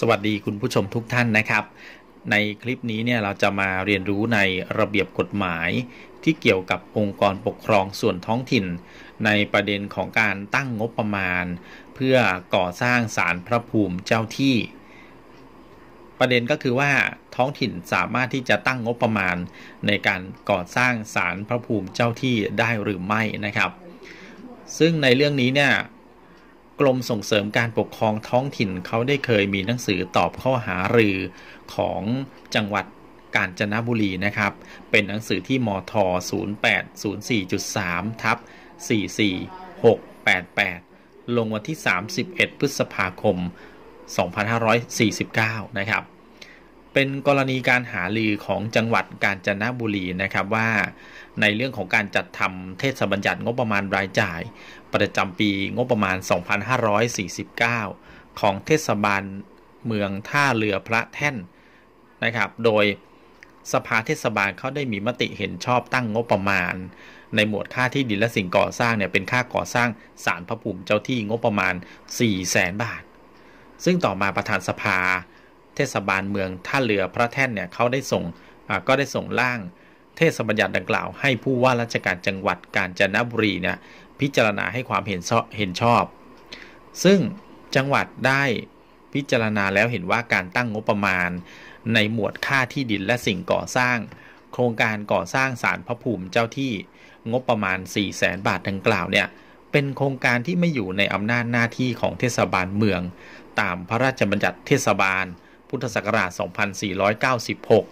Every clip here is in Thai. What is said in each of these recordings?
สวัสดีคุณผู้ชมทุกท่านนะครับ ในคลิปนี้เนี่ย เราจะมาเรียนรู้ในระเบียบกฎหมาย ที่เกี่ยวกับองค์กรปกครองส่วนท้องถิ่น ในประเด็นของการตั้งงบประมาณ เพื่อก่อสร้างศาลพระภูมิเจ้าที่ ประเด็นก็คือว่าท้องถิ่นสามารถที่จะตั้งงบประมาณ ในการก่อสร้างศาลพระภูมิเจ้าที่ได้หรือไม่นะครับ ซึ่งในเรื่องนี้เนี่ยกรมส่งเสริมการปกครองท้องถิ่นเขาได้เคยมีหนังสือตอบข้อหารือของจังหวัดกาญจนบุรีนะครับ เป็นหนังสือที่มท0804.3ทับ44688 ลงวันที่31 พฤษภาคม 2549 นะครับเป็นกรณีการหาลือของจังหวัดกาญจนบุรีนะครับว่า ในเรื่องของการจัดทำเทศบัญญัติงบประมาณรายจ่าย ประจำปีงบประมาณ 2549 ของเทศบาลเมืองท่าเรือพระแท่นนะครับโดยสภาเทศบาลเขาได้มีมติเห็นชอบตั้งงบประมาณ ในหมวดค่าที่ดินและสิ่งก่อสร้างเนี่ยเป็นค่าก่อสร้างสารพระภูมิเจ้าที่งบประมาณ 4 0 0แสนบาท ซึ่งต่อมาประธานสภาเทศบาลเมืองท่าเรือพระแท่น เนี่ยเขาได้ส่งก็ได้ส่งร่าง เทศบัญญัติดังกล่าวให้ผู้ว่าราชการจังหวัดกาญจนบุรีเนี่ย พิจารณาให้ความเห็นเห็นชอบ ซึ่งจังหวัดได้พิจารณาแล้วเห็นว่าการตั้งงบประมาณ ในหมวดค่าที่ดินและสิ่งก่อสร้าง โครงการก่อสร้างศาลพระภูมิเจ้าที่ งบประมาณ 4 0 0แสนบาทดังกล่าวเนี่ยเป็นโครงการที่ไม่อยู่ในอำนาจหน้าที่ของเทศบาลเมือง ตามพระราชบัญญัติเทศบาลพุทธศักราช2496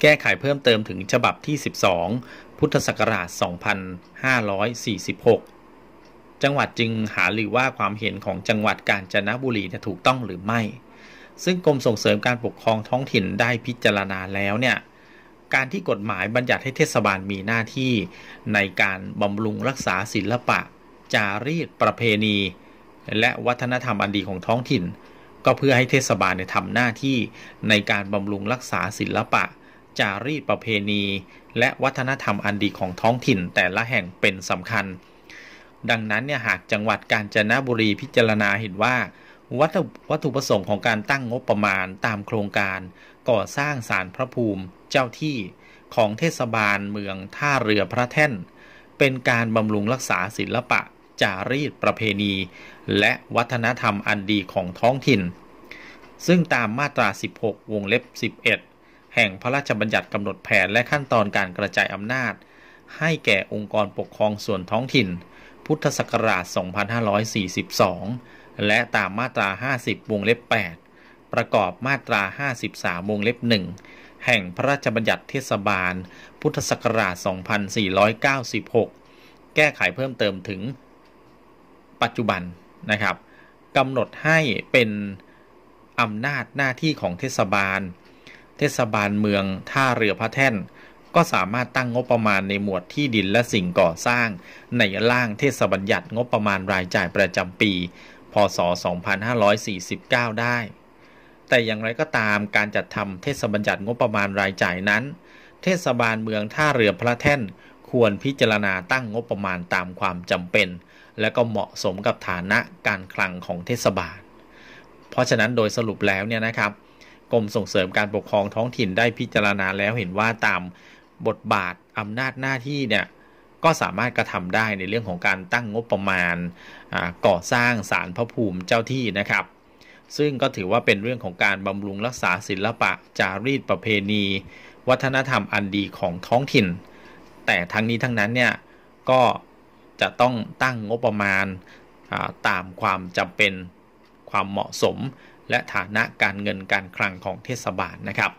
แก้ไขเพิ่มเติมถึงฉบับที่ 12 พุทธศักราช 2546 จังหวัดจึงหาหรือว่าความเห็นของจังหวัดกาญจนบุรีถูกต้องหรือไม่ ซึ่งกรมส่งเสริมการปกครองท้องถิ่นได้พิจารณาแล้วเนี่ย การที่กฎหมายบัญญัติให้เทศบาลมีหน้าที่ในการบำรุงรักษาศิลปะ จารีต ประเพณี และวัฒนธรรมอันดีของท้องถิ่นก็เพื่อให้เทศบาลเนี่ยทำหน้าที่ในการบำรุงรักษาศิลปะ จารีตประเพณี และวัฒนธรรมอันดีของท้องถิ่นแต่ละแห่งเป็นสำคัญ ดังนั้นเนี่ยหากจังหวัดกาญจนบุรีพิจารณาเห็นว่า วัตถุวัตถุประสงค์ของการตั้งงบประมาณตามโครงการ ก่อสร้างศาลพระภูมิเจ้าที่ของเทศบาลเมืองท่าเรือพระแท่น เป็นการบำรุงรักษาศิลปะจารีตประเพณี และวัฒนธรรมอันดีของท้องถิ่น ซึ่งตามมาตรา 16วงเล็บ11แห่งพระราชบัญญัติกำหนดแผนและขั้นตอนการกระจายอำนาจ ให้แก่องค์กรปกครองส่วนท้องถิ่น พุทธศักราช 2542 และตามมาตรา 50วงเล็บ8ประกอบมาตรา 53วงเล็บ1แห่งพระราชบัญญัติเทศบาล พุทธศักราช 2496 แก้ไขเพิ่มเติมถึงปัจจุบัน นะครับกำหนดให้เป็นอำนาจหน้าที่ของเทศบาล เทศบาลเมืองท่าเรือพระแท่นก็สามารถตั้งงบประมาณในหมวดที่ดินและสิ่ง ก่อสร้าง ในร่างเทศบัญญัติงบประมาณรายจ่ายประจำปี พศ 2549 ได้ แต่อย่างไรก็ตามการจัดทำเทศบัญญัติงบประมาณรายจ่ายนั้น เทศบาลเมืองท่าเรือพระแท่นควรพิจารณาตั้งงบประมาณตามความจำเป็น และก็เหมาะสมกับฐานะการคลังของเทศบาล เพราะฉะนั้นโดยสรุปแล้วเนี่ยนะครับกรมส่งเสริมการปกครองท้องถิ่น ได้พิจารณาแล้วเห็นว่าตามบทบาทอำนาจหน้าที่เนี่ยก็สามารถกระทำได้ในเรื่องของการตั้งงบประมาณก่อสร้างศาลพระภูมิเจ้าที่นะครับ ซึ่งก็ถือว่าเป็นเรื่องของการบำรุงรักษาศิลปะจารีตประเพณี วัฒนธรรมอันดีของท้องถิ่นแต่ทั้งนี้ทั้งนั้นเนี่ยก็จะต้องตั้งงบประมาณตามความจำเป็นความเหมาะสมและฐานะการเงินการคลังของเทศบาลนะครับ